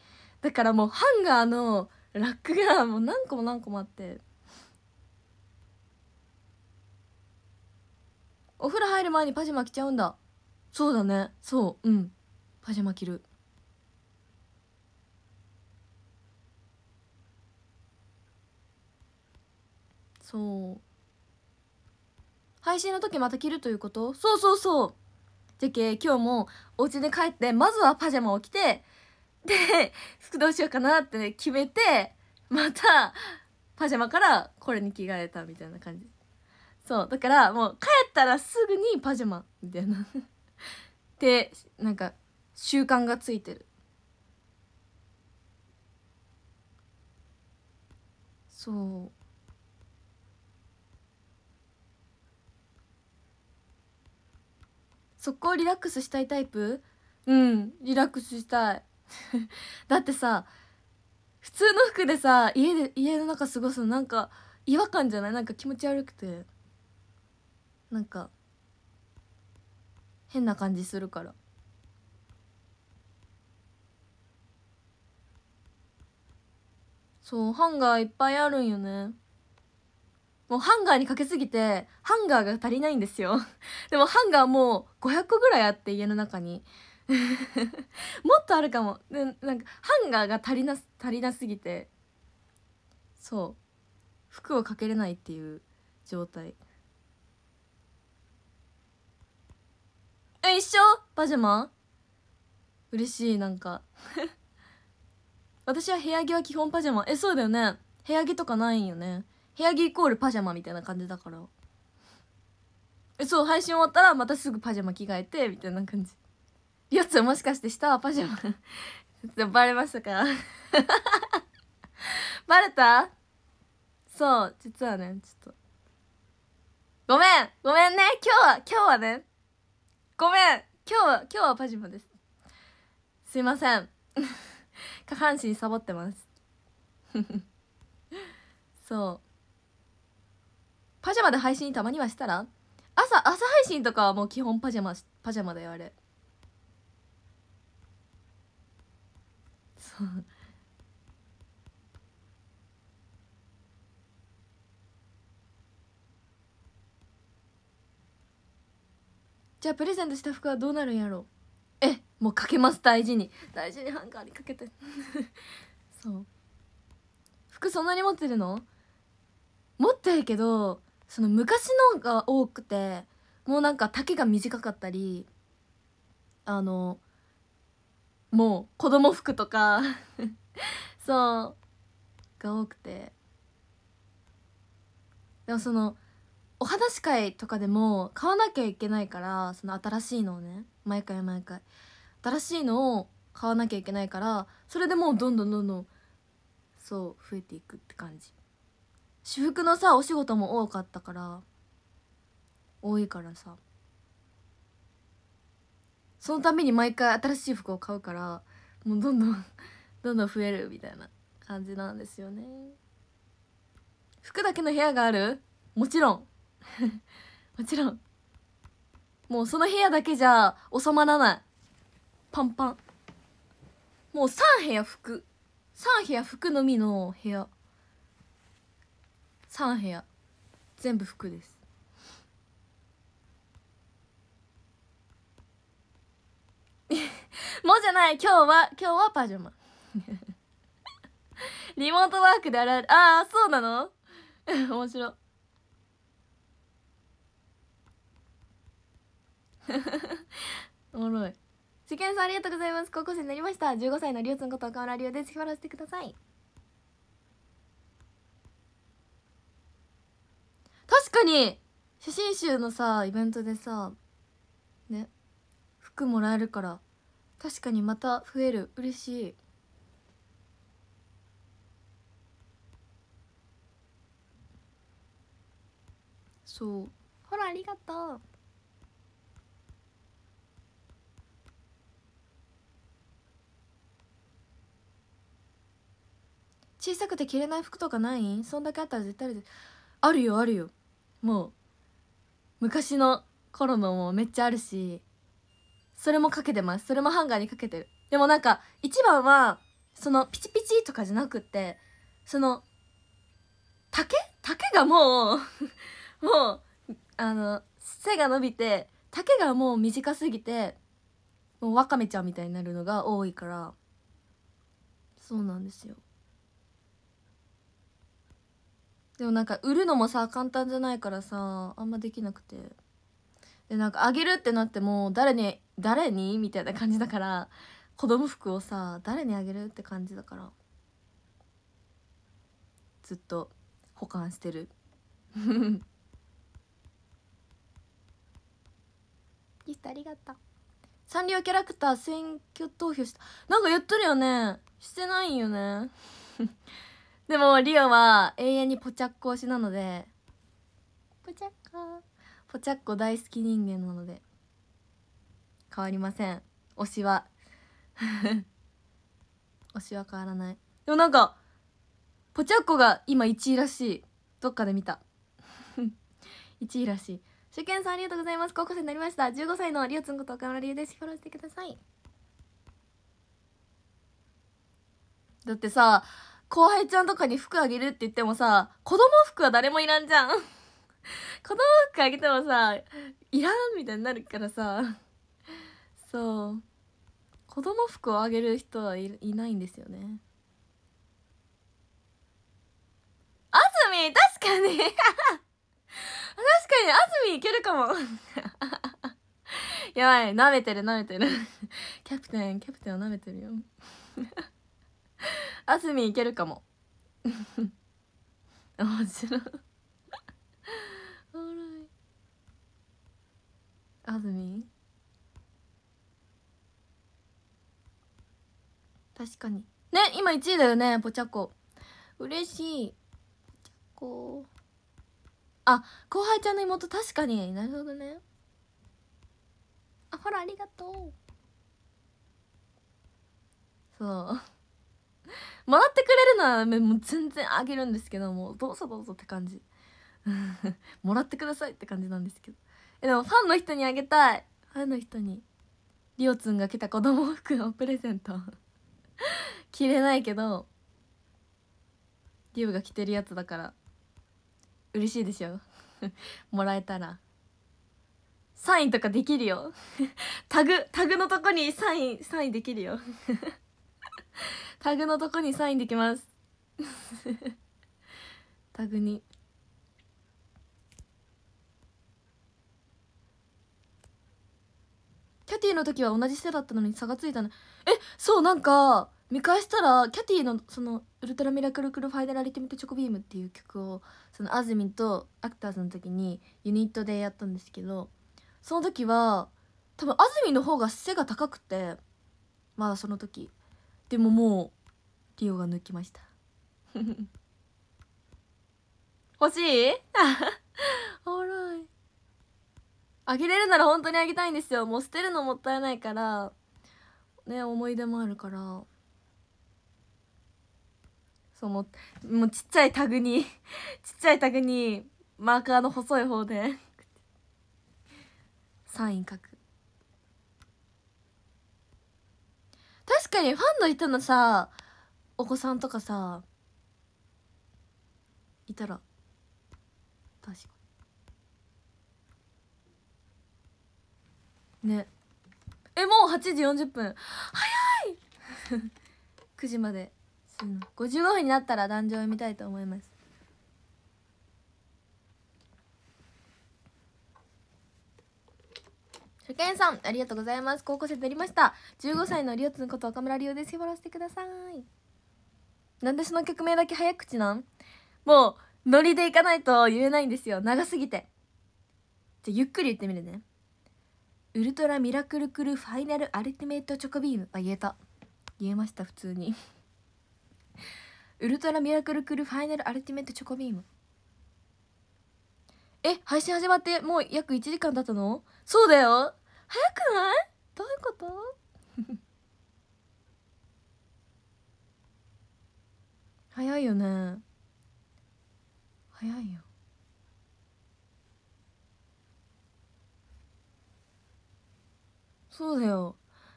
だからもうハンガーのラックがもう何個も何個もあってお風呂入る前にパジャマ着ちゃうんだそうだねそううんパジャマ着るそう配信の時また着るということそうそうそうじゃけ今日もお家で帰ってまずはパジャマを着てで服どうしようかなって決めてまたパジャマからこれに着替えたみたいな感じそうだからもう帰ったらすぐにパジャマみたいな <laughs> でなんか習慣がついてるそう速攻リラックスしたいタイプうんリラックスしたい <laughs> だってさ普通の服でさ家で家の中過ごすのなんか違和感じゃないなんか気持ち悪くてなんか変な感じするからそうハンガーいっぱいあるんよねもうハンガーにかけすぎて、ハンガーが足りないんですよ。<laughs> でもハンガーもう500個ぐらいあって、家の中に。<laughs> もっとあるかも。でなんか、ハンガーが足りな、足りなすぎて、そう。服をかけれないっていう状態。え、一緒パジャマ嬉しい、なんか <laughs> 私は部屋着は基本パジャマ。え、そうだよね。部屋着とかないんよね。部屋着イコールパジャマみたいな感じだからえそう配信終わったらまたすぐパジャマ着替えてみたいな感じやつもしかして下はパジャマ <laughs> バレましたか <laughs> バレたそう実はねちょっとごめんごめんね今日は今日はねごめん今日は今日はパジャマですすいません <laughs> 下半身サボってますそうパジャマで配信たまにはしたら朝朝配信とかはもう基本パジャマパジャマだよあれそうじゃあプレゼントした服はどうなるんやろうえもうかけます大事に大事にハンガーにかけて <laughs> そう服そんなに持ってるの持ってるけどその昔のが多くてもうなんか丈が短かったりあのもう子供服とか <laughs> そうが多くてでもそのお話し会とかでも買わなきゃいけないからその新しいのをね毎回毎回新しいのを買わなきゃいけないからそれでもうどんどんどんどんそう増えていくって感じ。私服のさお仕事も多かったから多いからさそのために毎回新しい服を買うからもうどんどん <laughs> どんどん増えるみたいな感じなんですよね服だけの部屋があるもちろん <laughs> もちろんもうその部屋だけじゃ収まらないパンパンもう3部屋服3部屋服のみの部屋3部屋全部服です <laughs> もうじゃない今日は今日はパジャマ <laughs> リモートワークであうああそうなの <laughs> 面白おもろい受験さんありがとうございます高校生になりました15歳のりゅうつんこと岡村りゅうですフォローしてください確かに写真集のさイベントでさね服もらえるから確かにまた増える嬉しいそうほらありがとう小さくて着れない服とかないそんだけあったら絶対あるよあるよもう昔の頃のもめっちゃあるしそれもかけてますそれもハンガーにかけてるでもなんか一番はそのピチピチとかじゃなくってその竹竹がもう <laughs> もうあの背が伸びて竹がもう短すぎてもうワカメちゃんみたいになるのが多いからそうなんですよでもなんか売るのもさ簡単じゃないからさあんまできなくてでなんかあげるってなっても誰に誰にみたいな感じだから子供服をさ誰にあげるって感じだからずっと保管してる <laughs> ギフトありがとうサンリオキャラクター選挙投票したなんかやっとるよねしてないよねでもリオは永遠にポチャッコ推しなのでポチャッコポチャッコ大好き人間なので変わりません推しは <laughs> 推しは変わらないでもなんかポチャッコが今1位らしいどっかで見た1 <laughs> 位らしい主見さんありがとうございます高校生になりました15歳のリオつんこと岡村理由ですフォローしてくださいだってさ後輩ちゃんとかに服あげるって言ってもさ、子供服は誰もいらんじゃん。<laughs> 子供服あげてもさ、いらんみたいになるからさ。そう。子供服をあげる人はいないんですよね。あずみ確かに <laughs> 確かにあずみいけるかも <laughs> やばい、なめてるなめてるキャプテン、キャプテンをなめてるよ。あすみいけるかも <laughs> 面白いあずみ確かにね今1位だよねぽちゃこ嬉しいぽちあ後輩ちゃんの妹確かになるほどねあほらありがとうそうもらってくれるのはもう全然あげるんですけどもどうぞどうぞって感じ <laughs> もらってくださいって感じなんですけどえでもファンの人にあげたいファンの人にりおつんが着た子供服のプレゼント <laughs> 着れないけどりおが着てるやつだから嬉しいでしょ <laughs> もらえたらサインとかできるよタグタグのとこにサインサインできるよタグのとこにサインできます <laughs> タグにキャティの時は同じ世だったのに差がついたのえそうなんか見返したらキャティのその「ウルトラミラクルクルファイナルアリティメットチョコビーム」っていう曲をそのあずみとアクターズの時にユニットでやったんですけどその時は多分あずみの方が背が高くてまだその時でももうリオが抜きました欲しい <laughs> おらいあげれるなら本当にあげたいんですよもう捨てるのもったいないからね思い出もあるからそのもうちっちゃいタグに <laughs> ちっちゃいタグにマーカーの細い方でサイン書く確かにファンの人のさお子さんとかさいたら確かにねえもう8時40分早い9 <laughs> 時まで5 5分になったら壇上見たいと思います世間さんありがとうございます高校生になりました15歳のりおつのこと岡村りおですフォしてくださいなんでその曲名だけ早口なんもうノリでいかないと言えないんですよ長すぎてじゃゆっくり言ってみるねウルトラミラクルクルファイナルアルティメイトチョコビームあ言えた言えました普通にウルトラミラクルクルファイナルアルティメイトチョコビームえ配信始まってもう約1時間経ったのそうだよ早くないどういうこと <laughs> 早いよね早いよそうだよ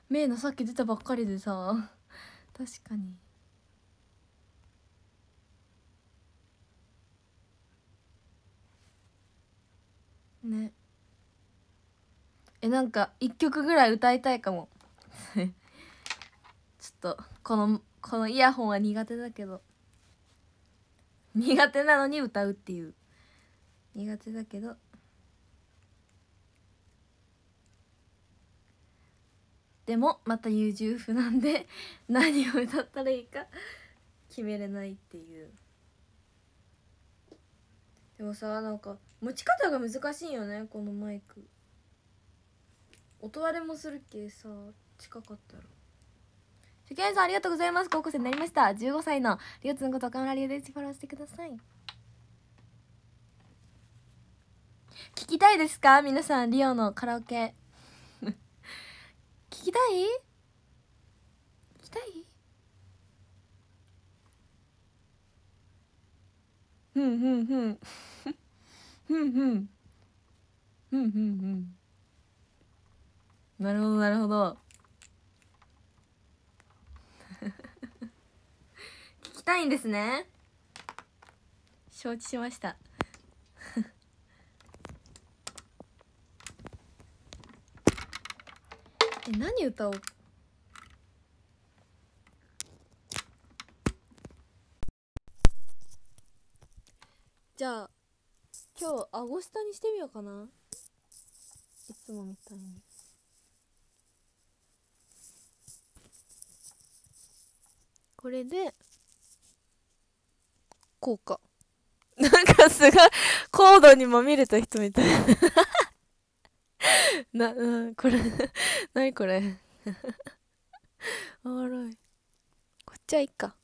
メイナさっき出たばっかりでさ <laughs> 確かにねえなんか1曲ぐらい歌いたいかも <laughs> ちょっとこのこのイヤホンは苦手だけど苦手なのに歌うっていう苦手だけどでもまた優柔不断で <laughs> 何を歌ったらいいか決めれないっていうでもさなんか持ち方が難しいよねこのマイク音割れもするけさ近かったら受験さんありがとうございます高校生になりました15歳のりょうつのこと岡村りゅうですフォローしてください聞きたいですか皆さんリオのカラオケ <laughs> 聞きたい聞きたいふんふんふんふんふんふんふんふんなるほどなるほど <laughs> 聞きたいんですね承知しました <laughs> え何歌おうじゃあ今日あご下にしてみようかないつもみたいに。これでこうか <laughs> なんかすごいコードにも見れた人みたい <laughs> な、うん、これ何これ <laughs> おもろいこっちはいいか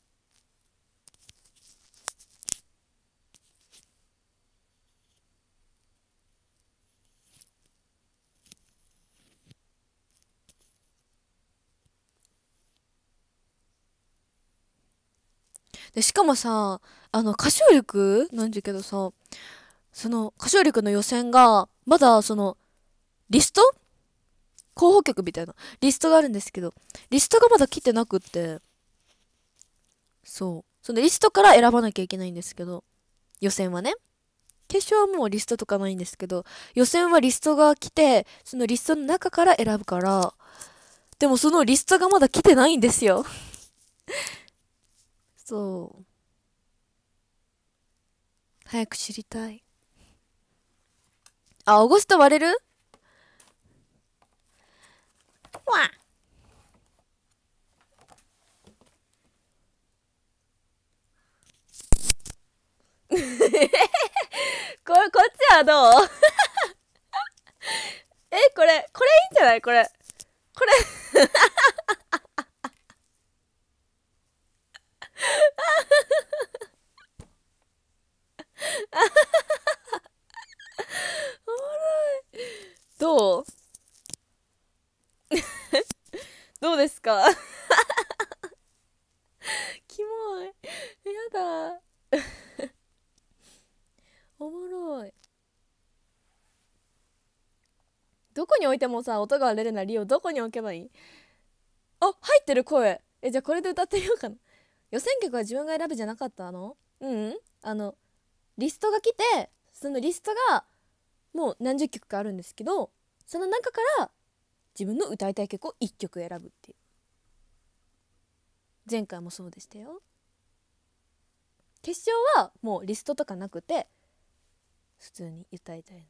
で、しかもさ、あの、歌唱力なんゃけどさ、その、歌唱力の予選が、まだ、その、リスト候補曲みたいな。リストがあるんですけど、リストがまだ来てなくって、そう。そのリストから選ばなきゃいけないんですけど、予選はね。決勝はもうリストとかないんですけど、予選はリストが来て、そのリストの中から選ぶから、でもそのリストがまだ来てないんですよ。そう早く知りたいあ、おごすと割れるわ <laughs> こ、れこっちはどう <laughs> え、これ、これいいんじゃないこれ。これおもろいどうどうですかキモいやだおもろいどこに置いてもさ音が割れるなりをどこに置けばいいあ入ってる声えじゃあこれで歌ってみようかな予選曲は自分が選ぶじゃなかったのうん、あのリストが来てそのリストがもう何十曲かあるんですけどその中から自分の歌いたい曲を1曲選ぶっていう前回もそうでしたよ決勝はもうリストとかなくて普通に歌いたいの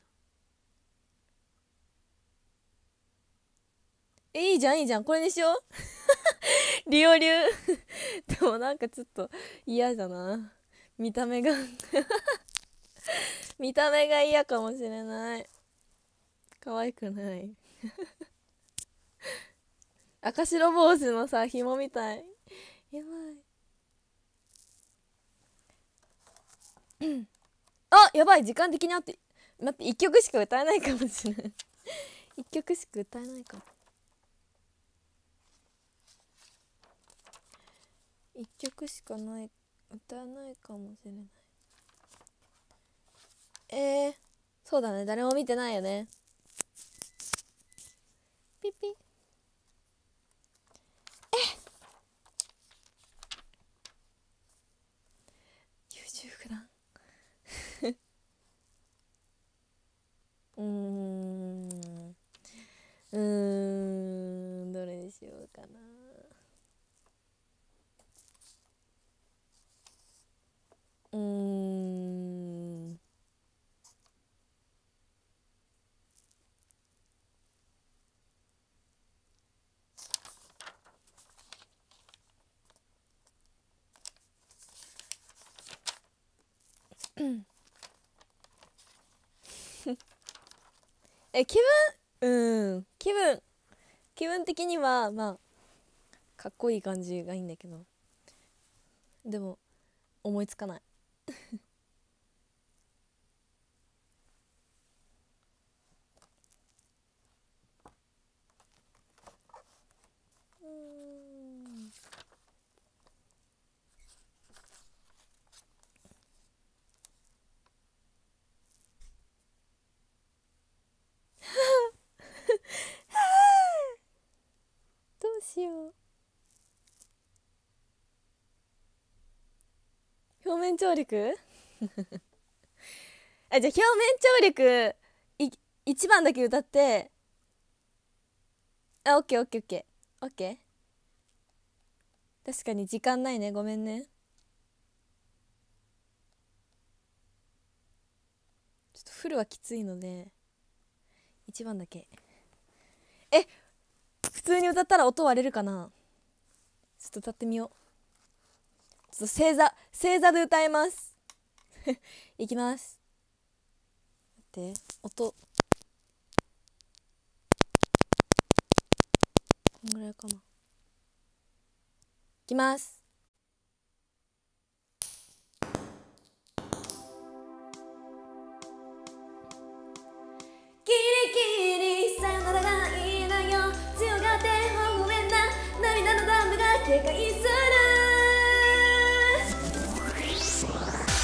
えいいじゃんいいじゃんこれにしようリ <laughs> オ流でもなんかちょっと嫌だな見た目が <laughs> 見た目が嫌かもしれない可愛くない <laughs> 赤白帽子のさ紐みたいやばい <coughs> あやばい時間的にあって待って1曲しか歌えないかもしれない1曲しか歌えないかも1曲しかない歌わないかもしれないえー、そうだね誰も見てないよねピピえ気分うん気分気分的にはまあかっこいい感じがいいんだけどでも思いつかない張力 <laughs> あじゃあ表面張力い1番だけ歌ってあオッケーオッケーオッケーオッケー確かに時間ないねごめんねちょっとフルはきついので1番だけえ普通に歌ったら音割れるかなちょっと歌ってみようと正座正座で歌います <laughs> いきます待って音こんぐらいかないきます世界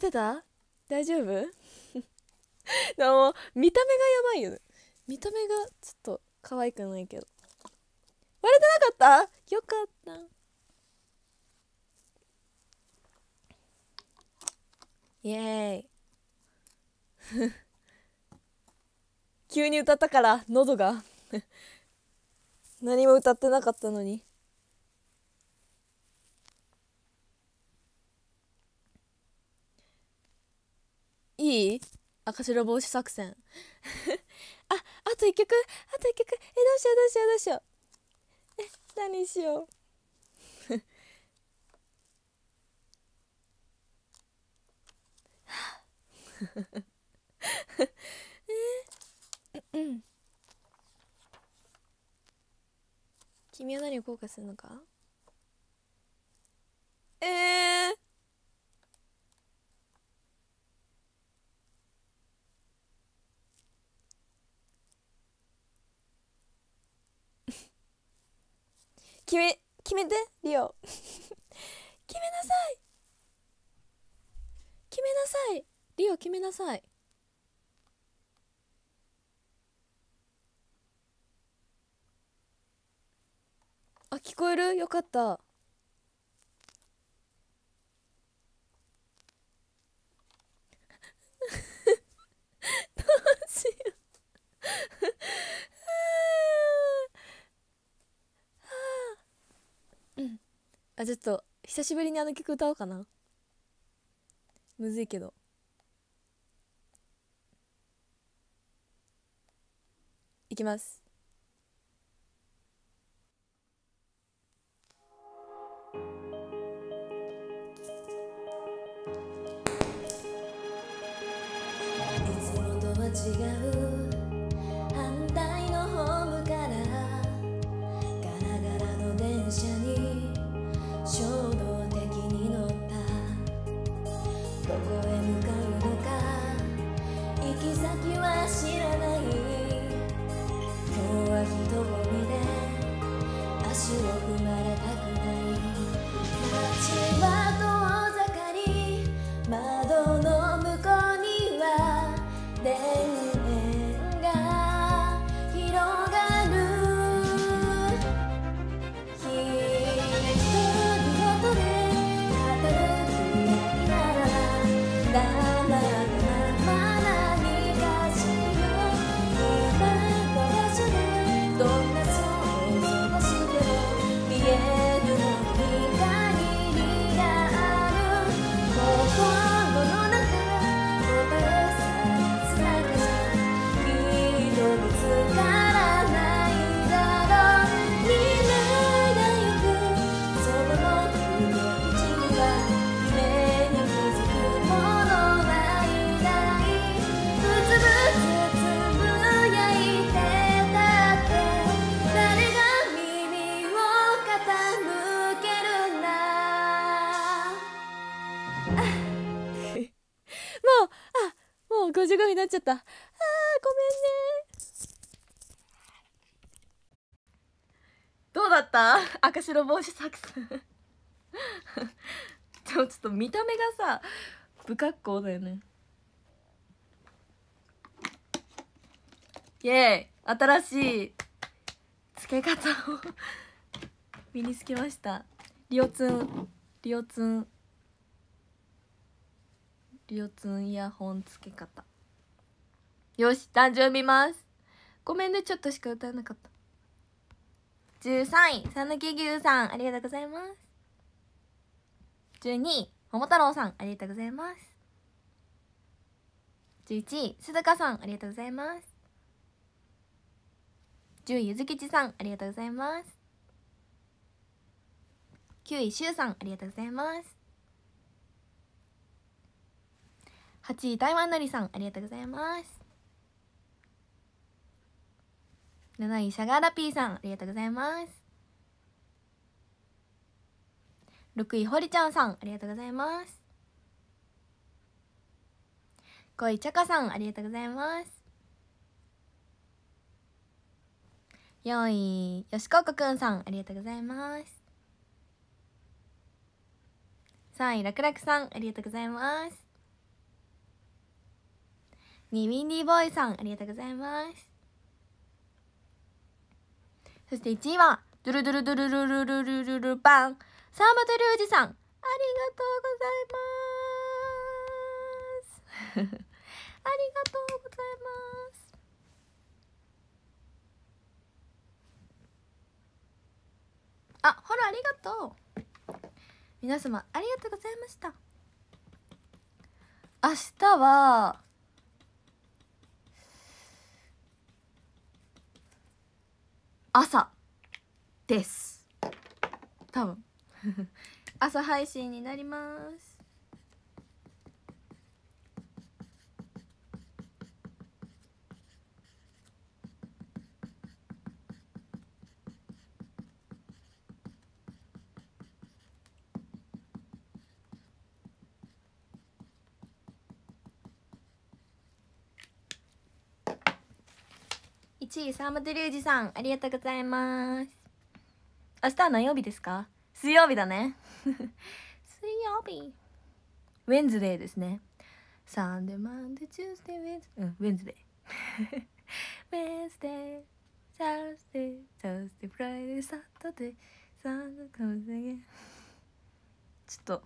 てた大丈夫 <laughs> でも見た目がやばいよね見た目がちょっと可愛くないけど割れてなかったよかったイエーイ <laughs> 急に歌ったから喉が <laughs> 何も歌ってなかったのにいい赤白帽子作戦 <laughs> ああと1曲あと1曲えどうしようどうしようどうしようえ何しよう <laughs> えうん、うん、君は何を後悔するのかえー決め決めてリオ <laughs> 決めなさい決めなさいリオ決めなさいあ聞こえるよかったどうしようあちょっと久しぶりにあの曲歌おうかなむずいけどいきますいつもとは違う赤白帽子作戦クスでもちょっと見た目がさ不格好だよねイエーイ新しい付け方を <laughs> 身につけましたリオツンリオツンリオツンイヤホン付け方よし誕生日見ますごめんねちょっとしか歌えなかった13位、さぬき牛さん、ありがとうございます。12位、桃太郎さん、ありがとうございます。11位、鈴鹿さん、ありがとうございます。10位、ゆずきちさん、ありがとうございます。9位、しゅうさん、ありがとうございます。8位、台湾のりさん、ありがとうございます。7位シャガーラピーさんありがとうございます6位堀ちゃんさんありがとうございます5位ちゃかさんありがとうございます4位よしここくんさんありがとうございます3位らくらくさんありがとうございます2位ウィンディーボーイさんありがとうございますそして1位は、ドゥルドゥルドゥルルルルルルルバン、沢本龍二さん、ありがとうございます。ありがとうございます。あ、ほら、ありがとう。皆様、ありがとうございました。明日は、朝です多分 <laughs> 朝配信になります沢本二さん、ありがとうございます。明日は何曜日ですか水曜日だね。<laughs> 水曜日。ウェンズデーですね。サンデー、マンデー、チューデー、ウェンズデー。うん、ウェンズデー。ウェンズデー、サスデー、サスデー、フライデー、サデー、サンカムちょっと。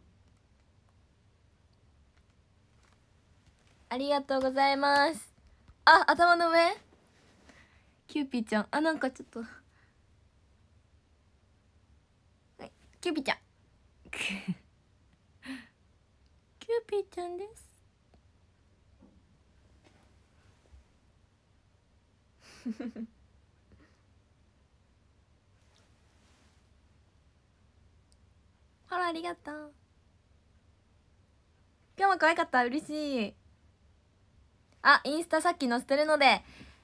ありがとうございます。あ、頭の上キューピーちゃんあなんかちょっとはいキューピーちゃん <laughs> キューピーちゃんですフ <laughs> ほらありがとう今日も可愛かった嬉しいあインスタさっき載せてるので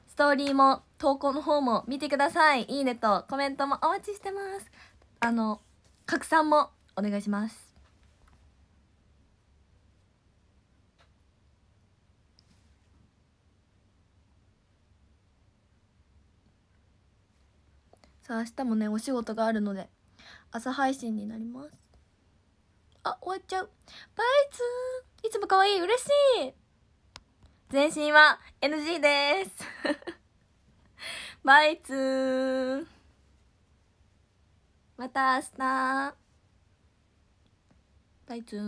ストーリーも投稿の方も見てくださいいいねとコメントもお待ちしてますあの拡散もお願いしますさあ明日もねお仕事があるので朝配信になりますあ終わっちゃうバイツーいつも可愛い嬉しい全身は NG ですバイツまた明日バイツ